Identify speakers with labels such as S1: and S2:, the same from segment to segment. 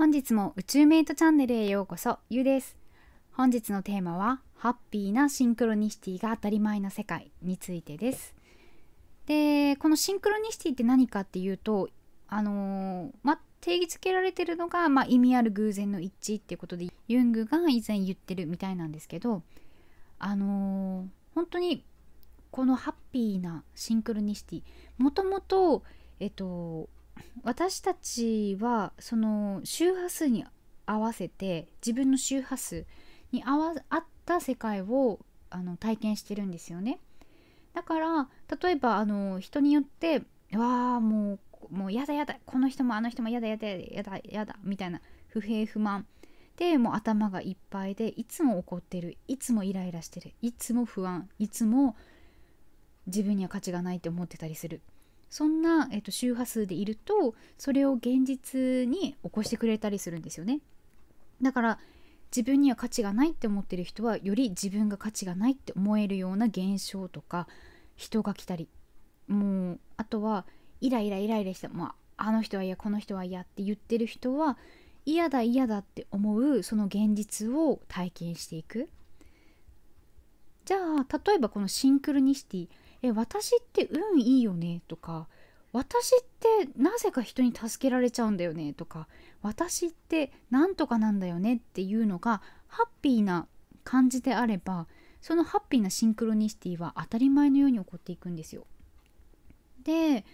S1: 本日も宇宙メイトチャンネルへようこそ、ゆうです。本日のテーマは、ハッピーなシンクロニシティが当たり前の世界についてです。で、このシンクロニシティって何かっていうと、あのー、ま、定義づけられてるのが、まあ、意味ある偶然の一致っていうことで、ユングが以前言ってるみたいなんですけど、あのー、本当にこのハッピーなシンクロニシティもともとえっと私たちはその周波数に合わせて自分の周波数に合わ合った世界をあの体験してるんですよね。だから例えばあの人によって「わあもうもうやだやだこの人もあの人もやだやだやだやだ」みたいな不平不満でもう頭がいっぱいでいつも怒ってるいつもイライラしてるいつも不安いつも自分には価値がないって思ってたりするそんな、えーと、周波数でいるとそれを現実に起こしてくれたりするんですよねだから自分には価値がないって思ってる人はより自分が価値がないって思えるような現象とか人が来たりもうあとはイライライライラした、まあ、あの人は嫌この人は嫌って言ってる人は嫌だ嫌だって思うその現実を体験していくじゃあ例えばこのシンクロニシティえ私って運いいよねとか私ってなぜか人に助けられちゃうんだよねとか私ってなんとかなんだよねっていうのがハッピーな感じであればそのハッピーなシンクロニシティは当たり前のように起こっていくんですよ。で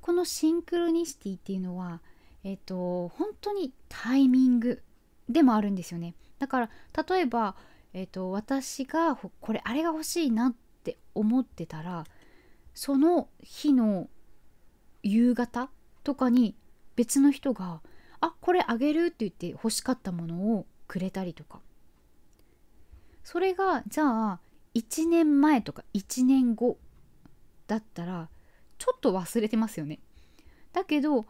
S1: このシンクロニシティっていうのは、えっと、本当にタイミングでもあるんですよね。だから例えば、えっと、私がこれあれが欲しいなってって思ってたらその日の夕方とかに別の人が「あこれあげる」って言って欲しかったものをくれたりとかそれがじゃあ1年前とか1年後だったらちょっと忘れてますよね。だけど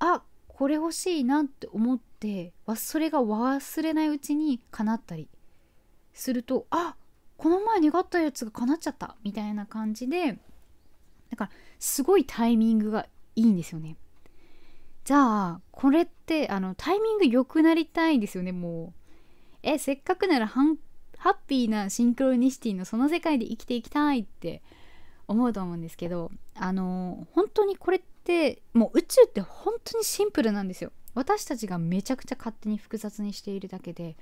S1: あこれ欲しいなって思ってそれが忘れないうちに叶ったりするとあこの前願ったやつが叶っちゃったみたいな感じでだからすごいタイミングがいいんですよねじゃあこれってあのタイミング良くなりたいですよねもうえせっかくならハッピーなシンクロニシティのその世界で生きていきたいって思うと思うんですけどあの本当にこれってもう宇宙って本当にシンプルなんですよ私たちがめちゃくちゃ勝手に複雑にしているだけで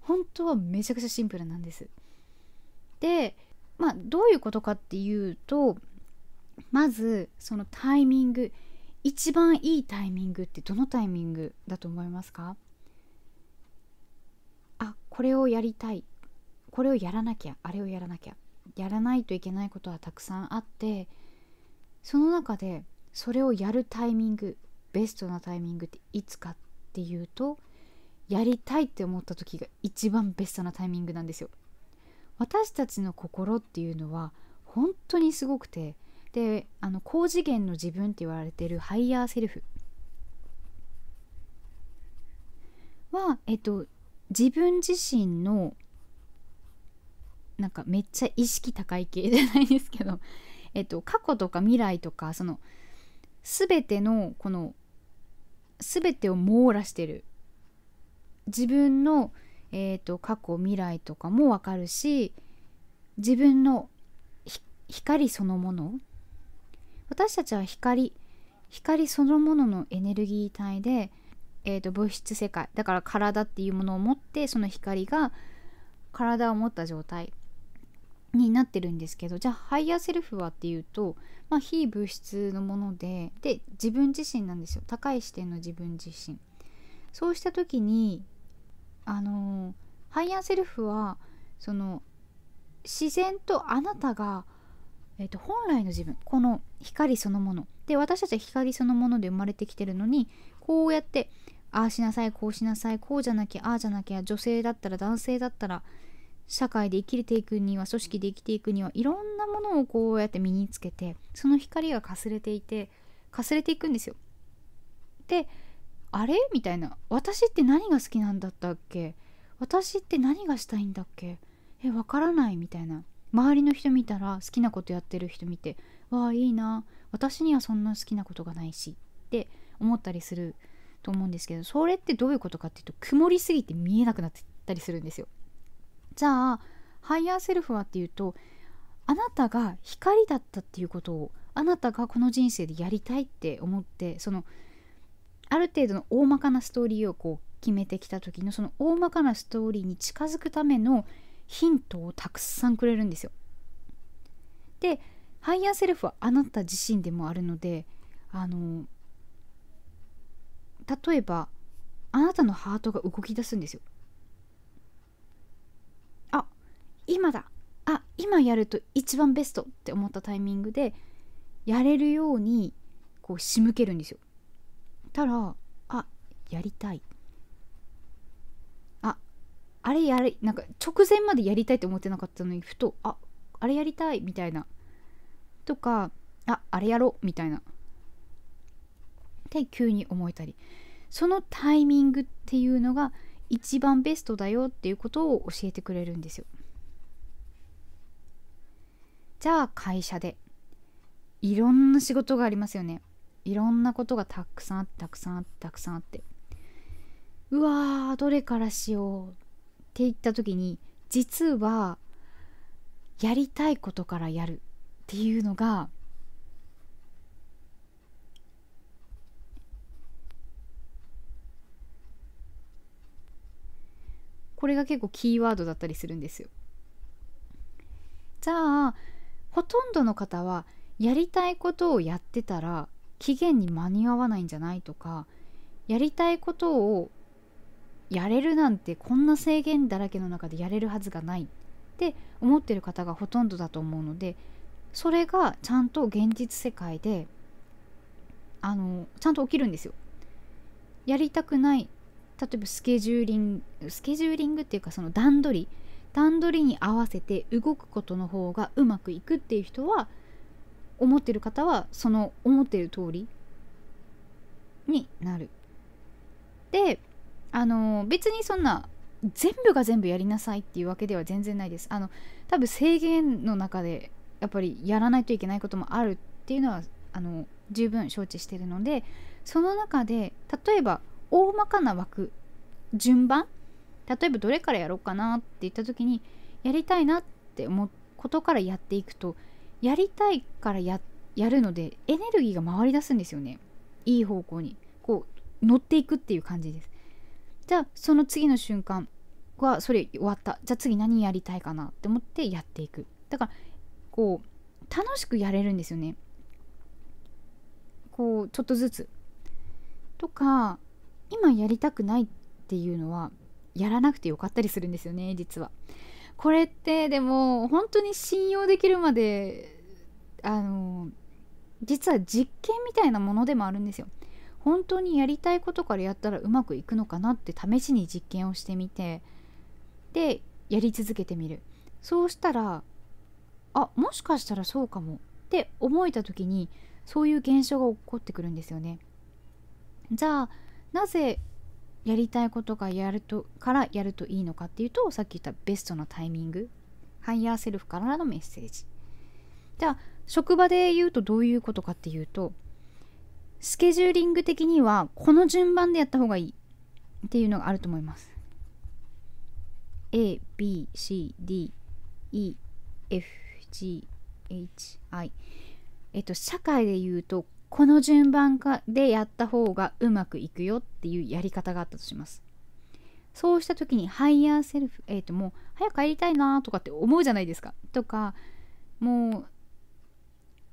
S1: 本当はめちゃくちゃシンプルなんですで、まあ、どういうことかっていうとまずそのタイミング一番いいタイミングってどのタイミングだと思いますかあこれをやりたいこれをやらなきゃあれをやらなきゃやらないといけないことはたくさんあってその中でそれをやるタイミングベストなタイミングっていつかっていうとやりたいって思った時が一番ベストなタイミングなんですよ。私たちの心っていうのは本当にすごくてであの高次元の自分って言われてるハイヤーセルフは、えっと、自分自身のなんかめっちゃ意識高い系じゃないですけど、えっと、過去とか未来とかその全てのこの全てを網羅してる自分のえーと、過去未来とかもわかるし自分の光そのもの私たちは光光そのもののエネルギー体で、えーと、と物質世界だから体っていうものを持ってその光が体を持った状態になってるんですけどじゃあハイヤーセルフはっていうと、まあ、非物質のものでで自分自身なんですよ高い視点の自分自身そうした時にあのハイヤーセルフはその自然とあなたが、えーと、と本来の自分この光そのもので私たちは光そのもので生まれてきてるのにこうやってああしなさいこうしなさいこうじゃなきゃああじゃなきゃ女性だったら男性だったら社会で生きていくには組織で生きていくにはいろんなものをこうやって身につけてその光がかすれていてかすれていくんですよ。であれみたいな私って何が好きなんだったっけ私って何がしたいんだっけえわからないみたいな周りの人見たら好きなことやってる人見てわあいいな私にはそんな好きなことがないしって思ったりすると思うんですけどそれってどういうことかっていうと曇りすぎて見えなくなったりするんですよじゃあハイヤーセルフはっていうとあなたが光だったっていうことをあなたがこの人生でやりたいって思ってそのある程度の大まかなストーリーをこう決めてきた時のその大まかなストーリーに近づくためのヒントをたくさんくれるんですよ。でハイヤーセルフはあなた自身でもあるのであの例えばあなたのハートが動き出すんですよ。あ今だあ今やると一番ベストって思ったタイミングでやれるようにこう仕向けるんですよ。たらあやりたいああれやれなんか直前までやりたいって思ってなかったのにふとああれやりたいみたいなとかああれやろうみたいなって急に思えたりそのタイミングっていうのが一番ベストだよっていうことを教えてくれるんですよじゃあ会社でいろんな仕事がありますよねいろんなことがたくさんあってたくさんあってたくさんあってうわーどれからしようって言った時に実はやりたいことからやるっていうのがこれが結構キーワードだったりするんですよ。じゃあほとんどの方はやりたいことをやってたら期限に間に合わないんじゃないとかやりたいことをやれるなんてこんな制限だらけの中でやれるはずがないって思ってる方がほとんどだと思うのでそれがちゃんと現実世界であのちゃんと起きるんですよ。やりたくない例えばスケジューリングスケジューリングっていうかその段取り段取りに合わせて動くことの方がうまくいくっていう人は思ってる方はその思ってる通りになる。であの別にそんな全部が全部やりなさいっていうわけでは全然ないです。あの多分制限の中でやっぱりやらないといけないこともあるっていうのはあの十分承知してるのでその中で例えば大まかな枠順番例えばどれからやろうかなって言った時にやりたいなって思うことからやっていくとやりたいからややるのでエネルギーが回り出すんですよねいい方向にこう乗っていくっていう感じですじゃあその次の瞬間はそれ終わったじゃあ次何やりたいかなって思ってやっていくだからこう楽しくやれるんですよねこうちょっとずつとか今やりたくないっていうのはやらなくてよかったりするんですよね実はこれってでも本当に信用できるまであの実は実験みたいなものでもあるんですよ。本当にやりたいことからやったらうまくいくのかなって試しに実験をしてみてでやり続けてみるそうしたらあもしかしたらそうかもって思えた時にそういう現象が起こってくるんですよねじゃあなぜやりたいことがやるとからやるといいのかっていうとさっき言ったベストなタイミングハイヤーセルフからのメッセージじゃあ職場で言うとどういうことかっていうとスケジューリング的にはこの順番でやった方がいいっていうのがあると思います A B C D E F G H I えっと社会で言うとこの順番かでやった方がうまくいくよっていうやり方があったとしますそうした時にハイヤーセルフえっ、ともう早く帰りたいなとかって思うじゃないですかとかもう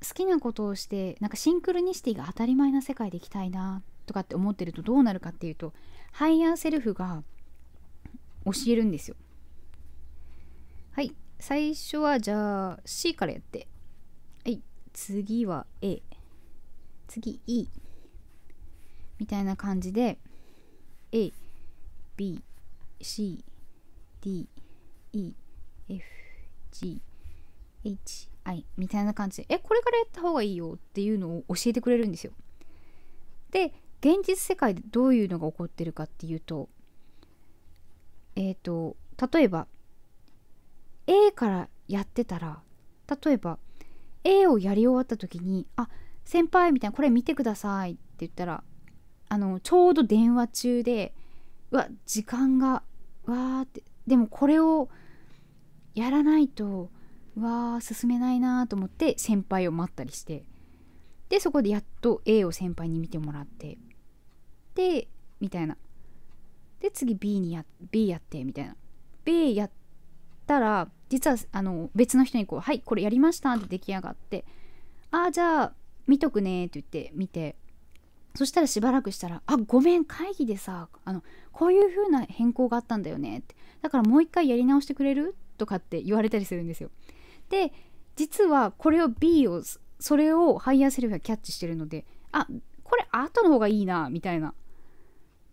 S1: 好きなことをしてなんかシンクロニシティが当たり前な世界でいきたいなとかって思ってるとどうなるかっていうとハイヤーセルフが教えるんですよはい最初はじゃあ C からやってはい次は A 次 E みたいな感じで A B C D E F G HI みたいな感じでえこれからやった方がいいよっていうのを教えてくれるんですよで現実世界でどういうのが起こってるかっていうとえっ、ー、と例えば A からやってたら例えば A をやり終わった時に「あ先輩」みたいな「これ見てください」って言ったらあのちょうど電話中でうわ時間がわーってでもこれをやらないとわあ進めないなーと思って先輩を待ったりしてでそこでやっと A を先輩に見てもらってでみたいなで次 B にや B やってみたいな B やったら実はあの別の人にこう「はいこれやりました」って出来上がって「ああじゃあ見とくね」って言って見てそしたらしばらくしたら「あごめん会議でさあのこういう風な変更があったんだよね」って「だからもう一回やり直してくれる?」とかって言われたりするんですよ。で実はこれを B をそれをハイヤーセルフがキャッチしてるのであこれ後の方がいいなみたいな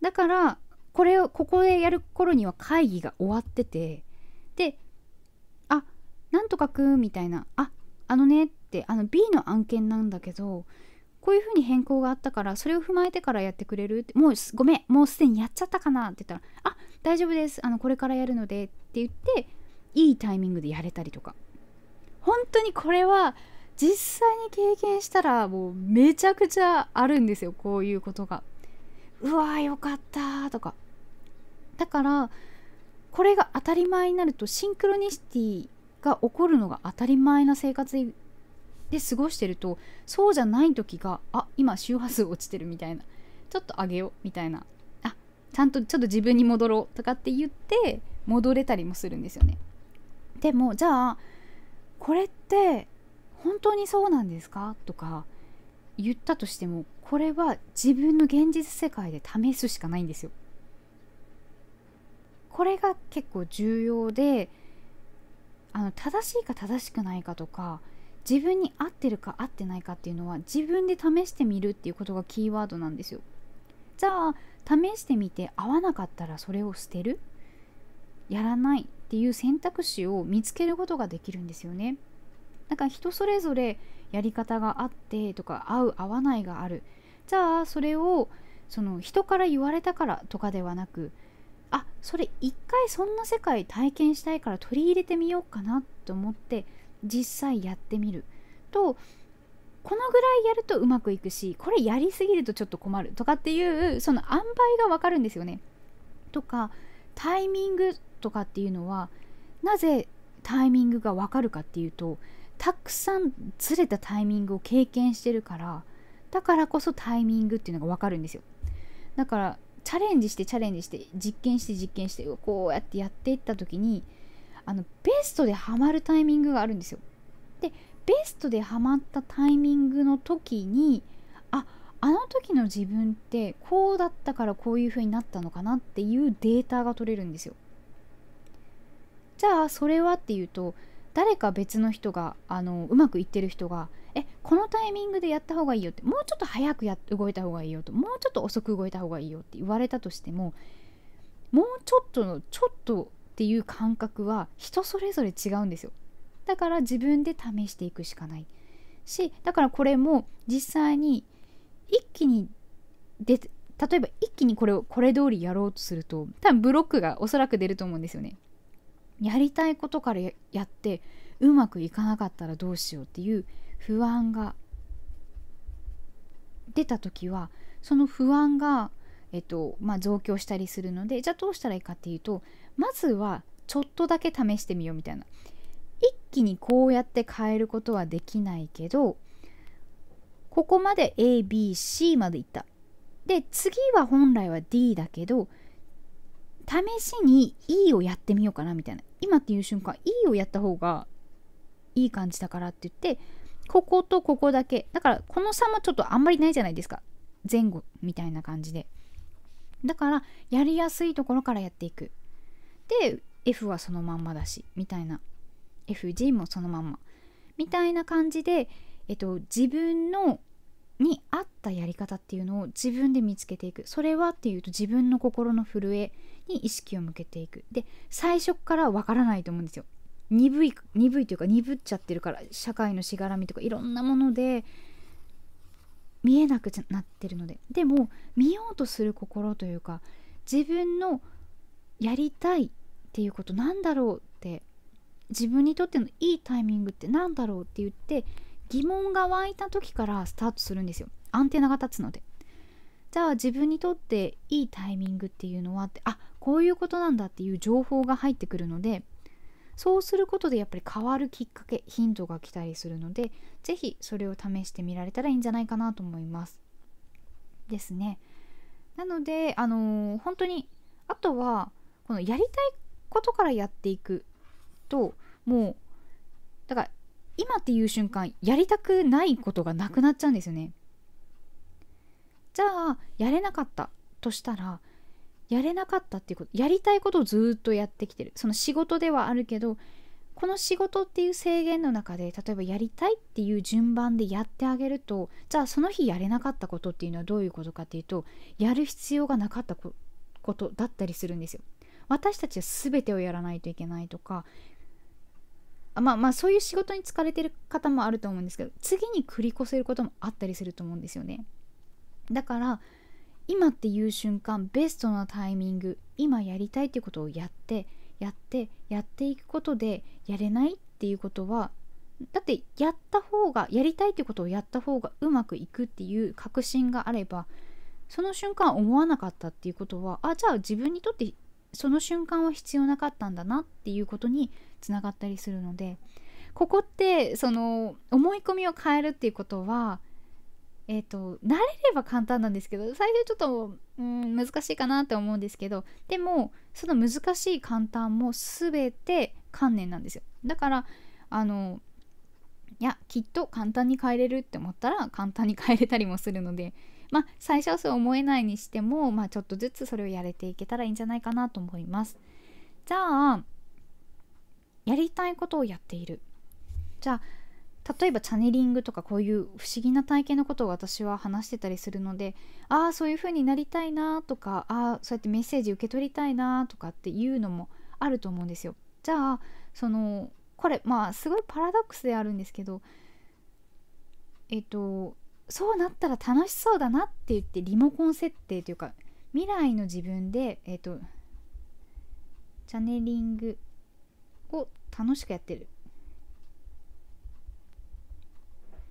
S1: だからこれをここでやる頃には会議が終わっててであなんとかくんみたいなああのねってあの B の案件なんだけどこういう風に変更があったからそれを踏まえてからやってくれるってもうごめんもうすでにやっちゃったかなって言ったらあ大丈夫ですあのこれからやるのでって言っていいタイミングでやれたりとか本当にこれは実際に経験したらもうめちゃくちゃあるんですよこういうことが。うわーよかったとか。だからこれが当たり前になるとシンクロニシティが起こるのが当たり前な生活で過ごしてるとそうじゃない時があ今周波数落ちてるみたいなちょっと上げようみたいなあちゃんとちょっと自分に戻ろうとかって言って戻れたりもするんですよね。でもじゃあこれって本当にそうなんですかとか言ったとしてもこれは自分の現実世界で試すしかないんですよ。これが結構重要であの正しいか正しくないかとか自分に合ってるか合ってないかっていうのは自分で試してみるっていうことがキーワードなんですよ。じゃあ試してみて合わなかったらそれを捨てるやらないっていう選択肢を見つけることができるんですよね。なんか人それぞれやり方があってとか合う合わないがあるじゃあそれをその人から言われたからとかではなくあそれ一回そんな世界体験したいから取り入れてみようかなと思って実際やってみるとこのぐらいやるとうまくいくしこれやりすぎるとちょっと困るとかっていうその塩梅がわかるんですよね。とかタイミングとかっていうのはなぜタイミングがわかるかっていうとたくさんずれたタイミングを経験してるからだからこそタイミングっていうのがわかるんですよだからチャレンジしてチャレンジして実験して実験してこうやってやっていった時にあのベストでハマるタイミングがあるんですよでベストでハマったタイミングの時にああの時の自分ってこうだったからこういう風になったのかなっていうデータが取れるんですよじゃあそれはっていうと誰か別の人があのうまくいってる人がえこのタイミングでやった方がいいよってもうちょっと早くや動いた方がいいよともうちょっと遅く動いた方がいいよって言われたとしてももうちょっとのちょっとっていう感覚は人それぞれ違うんですよだから自分で試していくしかないしだからこれも実際に一気にで例えば一気にこれをこれ通りやろうとすると多分ブロックがおそらく出ると思うんですよねやりたいことからやってうまくいかなかったらどうしようっていう不安が出た時はその不安が、えっとまあ、増強したりするのでじゃあどうしたらいいかっていうとまずはちょっとだけ試してみようみたいな一気にこうやって変えることはできないけどここまで ABC までいったで次は本来は D だけど試しに E をやってみようかなみたいな今っていう瞬間 E をやった方がいい感じだからって言ってこことここだけだからこの差もちょっとあんまりないじゃないですか前後みたいな感じでだからやりやすいところからやっていくで F はそのまんまだしみたいな FG もそのまんまみたいな感じで、えっと、自分のに合ったやり方っていうのを自分で見つけていくそれはっていうと自分の心の震えに意識を向けていくで最初からわからないと思うんですよ鈍い鈍いというか鈍っちゃってるから社会のしがらみとかいろんなもので見えなくなってるのででも見ようとする心というか自分のやりたいっていうことなんだろうって自分にとってのいいタイミングって何だろうって言って疑問が湧いた時からスタートするんですよアンテナが立つのでじゃあ自分にとっていいタイミングっていうのはってあこういうことなんだっていう情報が入ってくるのでそうすることでやっぱり変わるきっかけヒントが来たりするので是非それを試してみられたらいいんじゃないかなと思いますですねなのであのー、本当にあとはこのやりたいことからやっていくともうだから今っていう瞬間やりたくないことがなくなっちゃうんですよねじゃあやれなかったとしたらやれなかったっていうことやりたいことをずっとやってきてるその仕事ではあるけどこの仕事っていう制限の中で例えばやりたいっていう順番でやってあげるとじゃあその日やれなかったことっていうのはどういうことかっていうとやる必要がなかったことだったりするんですよ。私たちは全てをやらないといけないとかまあまあそういう仕事に疲れてる方もあると思うんですけど次に繰り越せることもあったりすると思うんですよねだから今っていう瞬間ベストなタイミング今やりたいってことをやってやってやっていくことでやれないっていうことはだってやった方がやりたいってことをやった方がうまくいくっていう確信があればその瞬間思わなかったっていうことはあじゃあ自分にとってその瞬間は必要なかったんだなっていうことにつながったりするのでここってその思い込みを変えるっていうことはえっ、ー、と慣れれば簡単なんですけど最初ちょっと、うん、難しいかなって思うんですけどでもその難しい簡単も全て観念なんですよだからあのいやきっと簡単に変えれるって思ったら簡単に変えれたりもするのでまあ、最小数思えないにしても、まあ、ちょっとずつそれをやれていけたらいいんじゃないかなと思いますじゃあやりたいことをやっているじゃあ例えばチャネリングとかこういう不思議な体験のことを私は話してたりするのでああそういう風になりたいなとかああそうやってメッセージ受け取りたいなとかっていうのもあると思うんですよじゃあそのこれまあすごいパラドックスであるんですけどえっとそうなったら楽しそうだなって言ってリモコン設定というか未来の自分でえっ、ー、とチャネリングを楽しくやってる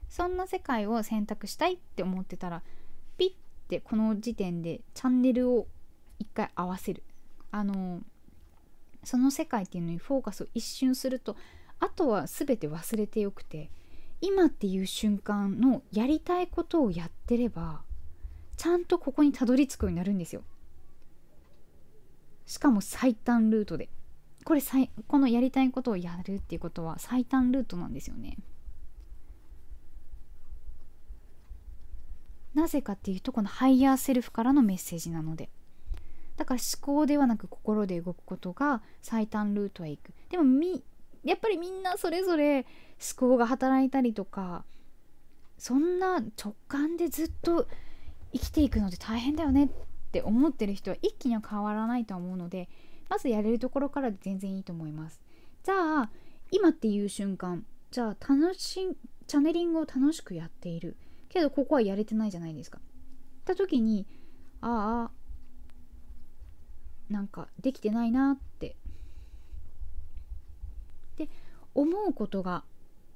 S1: そんな世界を選択したいって思ってたらピッてこの時点でチャンネルを一回合わせるあのその世界っていうのにフォーカスを一瞬するとあとは全て忘れてよくて今っていう瞬間のやりたいことをやってればちゃんとここにたどり着くようになるんですよ。しかも最短ルートで。これ最このやりたいことをやるっていうことは最短ルートなんですよね。なぜかっていうとこのハイヤーセルフからのメッセージなので。だから思考ではなく心で動くことが最短ルートへ行く。でもみやっぱりみんなそれぞれ思考が働いたりとかそんな直感でずっと生きていくのって大変だよねって思ってる人は一気には変わらないと思うのでまずやれるところからで全然いいと思いますじゃあ今っていう瞬間じゃあ楽しんチャネリングを楽しくやっているけどここはやれてないじゃないですかた時にああなんかできてないなって思うことが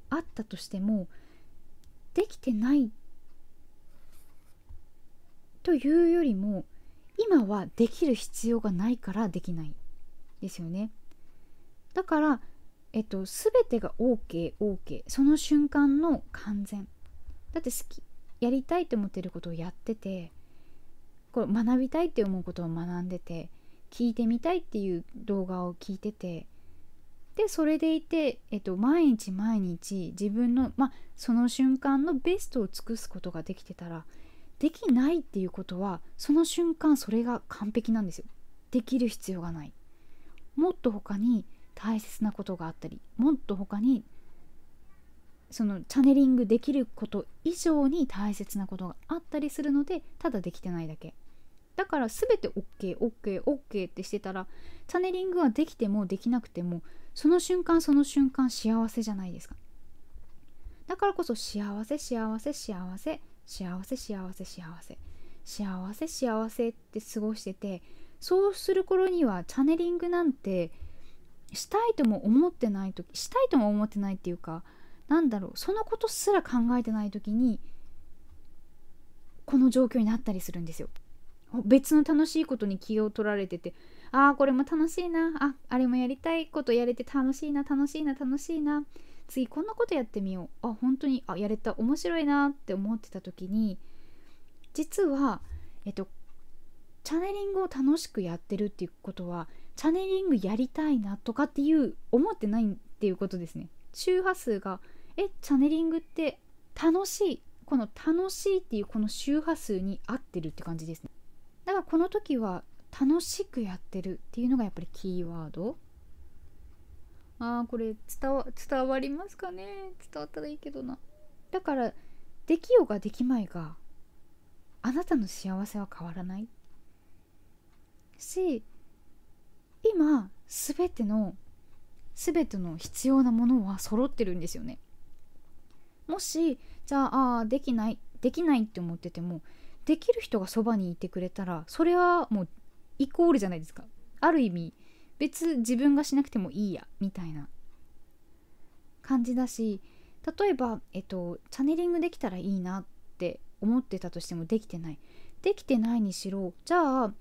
S1: あったとしてもできてないというよりも今はできる必要がないからできないですよね。だから、えっと、全てが OKOK、OK OK、その瞬間の完全だって好きやりたいと思ってることをやっててこれ学びたいって思うことを学んでて聞いてみたいっていう動画を聞いててでそれでいて、えっと、毎日毎日自分の、まその瞬間のベストを尽くすことができてたらできないっていうことはその瞬間それが完璧なんですよ。できる必要がない。もっと他に大切なことがあったりもっと他にそのチャネリングできること以上に大切なことがあったりするのでただできてないだけだから全て OKOKOK、OK OK OK、ってしてたらチャネリングはできてもできなくてもその瞬間その瞬間幸せじゃないですかだからこそ幸せ幸せ幸せ幸せ幸せ幸せ幸せ幸せって過ごしててそうする頃にはチャネリングなんてしたいとも思ってない時したいとも思ってないっていうかなんだろうそのことすら考えてない時にこの状況になったりするんですよ。別の楽しいことに気を取られててああこれも楽しいなああれもやりたいことやれて楽しいな楽しいな楽しいな次こんなことやってみようあ本当にあやれた面白いなって思ってた時に実はえっとチャネリングを楽しくやってるっていうことはチャネリングやりたいなとかっていう思ってないっていうことですね周波数がえチャネリングって楽しいこの楽しいっていうこの周波数に合ってるって感じですねだからこの時は楽しくやってるっていうのがやっぱりキーワードあーこれ伝わりますかね伝わったらいいけどなだからできようができまいがあなたの幸せは変わらないし今全ての全ての必要なものは揃ってるんですよねもしじゃああできないできないって思っててもできる人がそばにいてくれたらそれはもうイコールじゃないですかある意味別自分がしなくてもいいやみたいな感じだし例えば、えっと、チャネリングできたらいいなって思ってたとしてもできてないできてないにしろじゃあ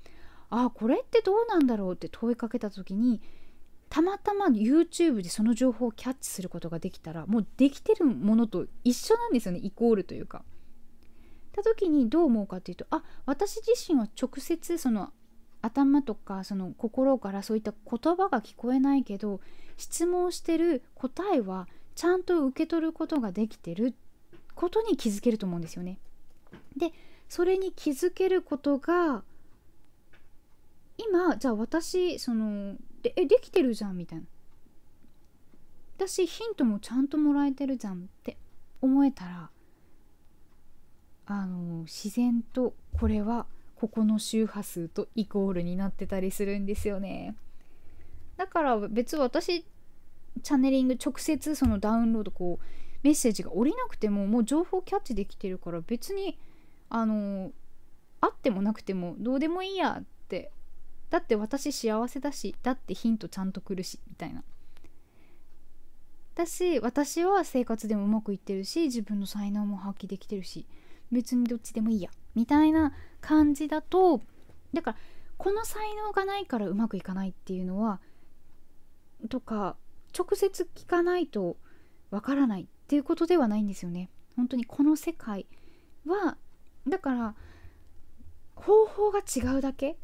S1: あこれってどうなんだろうって問いかけた時にたまたま YouTube でその情報をキャッチすることができたらもうできてるものと一緒なんですよねイコールというか。た時にどう思うかっていうとあ私自身は直接その頭とかその心からそういった言葉が聞こえないけど質問してる答えはちゃんと受け取ることができてることに気づけると思うんですよね。でそれに気づけることが今じゃあ私そのでえできてるじゃんみたいな私ヒントもちゃんともらえてるじゃんって思えたらあの自然とこれはここの周波数とイコールになってたりするんですよねだから別私チャネリング直接そのダウンロードこうメッセージが降りなくてももう情報キャッチできてるから別にあのあってもなくてもどうでもいいやってだって私幸せだしだってヒントちゃんと来るしみたいなだし私は生活でもうまくいってるし自分の才能も発揮できてるし別にどっちでもいいやみたいな感じだとだからこの才能がないからうまくいかないっていうのはとか直接聞かないとわからないっていうことではないんですよね。本当にこの世界はだから方法が違うだけ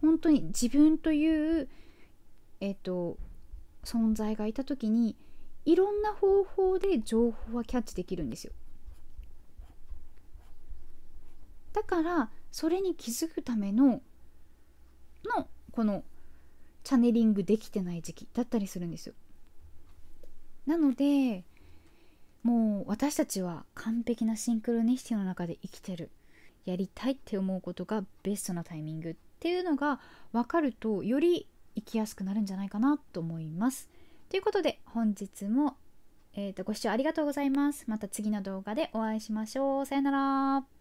S1: 本当に自分というえっ、と存在がいた時にいろんな方法で情報はキャッチできるんですよ。だからそれに気づくためののこのチャネリングできてない時期だったりするんですよ。なのでもう私たちは完璧なシンクロニシティの中で生きてるやりたいって思うことがベストなタイミングっていうのが分かるとより生きやすくなるんじゃないかなと思います。ということで本日も、えーと、ご視聴ありがとうございます。また次の動画でお会いしましょう。さよなら。